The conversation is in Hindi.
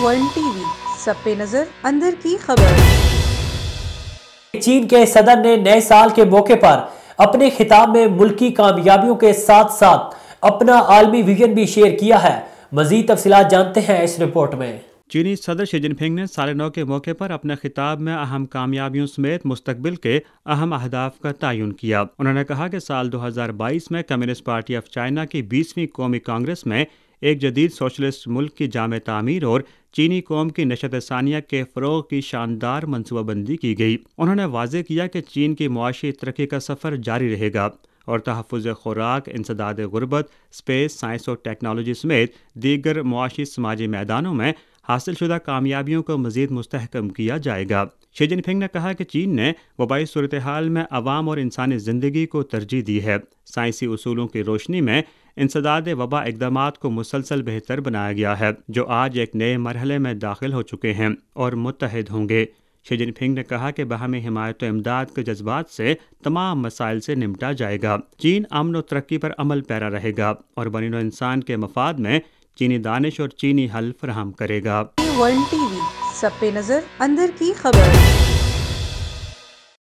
वर्ल्ड टीवी सब पे नजर अंदर की खबर चीन के सदर ने नए साल के मौके पर अपने खिताब में मुल्की कामयाबियों के साथ साथ अपना आलमी विजन भी शेयर किया है मजीद तफसी जानते हैं इस रिपोर्ट में चीनी सदर शी जिनपिंग ने साढ़े नौ के मौके पर अपने खिताब में अहम कामयाबियों समेत मुस्तबिल के अहम अहदाफ का तयन किया उन्होंने कहा कि साल 2022 में कम्युनिस्ट पार्टी ऑफ चाइना की बीसवीं कौमी कांग्रेस में एक जदीद सोशलिस्ट मुल्क की जाम तमीर और चीनी कौम की नशत सानिया के फ़रोग की शानदार मनसूबाबंदी की गई उन्होंने वाजे किया कि चीन की मुआशी तरक्की का सफ़र जारी रहेगा और तहफ़ खुराक इंसदाद गुरबत स्पेस साइंस और टेक्नोलॉजी समेत दीगर मुआशी समाजी मैदानों में हासिल शुदा कामयाबियों को मज़ीद मस्तकम किया जाएगा शी जिनफिंग ने कहा कि चीन ने वबाई सूरत हाल में आवाम और इंसानी ज़िंदगी को तरजीह दी है साइंसी असूलों की रोशनी में इंसदाद वबा इकदाम को मुसलसल बेहतर बनाया गया है जो आज एक नए मरहले में दाखिल हो चुके हैं और मुतहद होंगे शी जिनपिंग ने कहा कि बाहमी हिमायत इमदाद के जज्बात से तमाम मसाइल से निपटा जाएगा चीन अमन और तरक्की पर अमल पैरा रहेगा और बनिन इंसान के मफाद में चीनी दानिश और चीनी हल फ्राहम करेगा वर्ल्ड टीवी सब नजर अंदर की खबर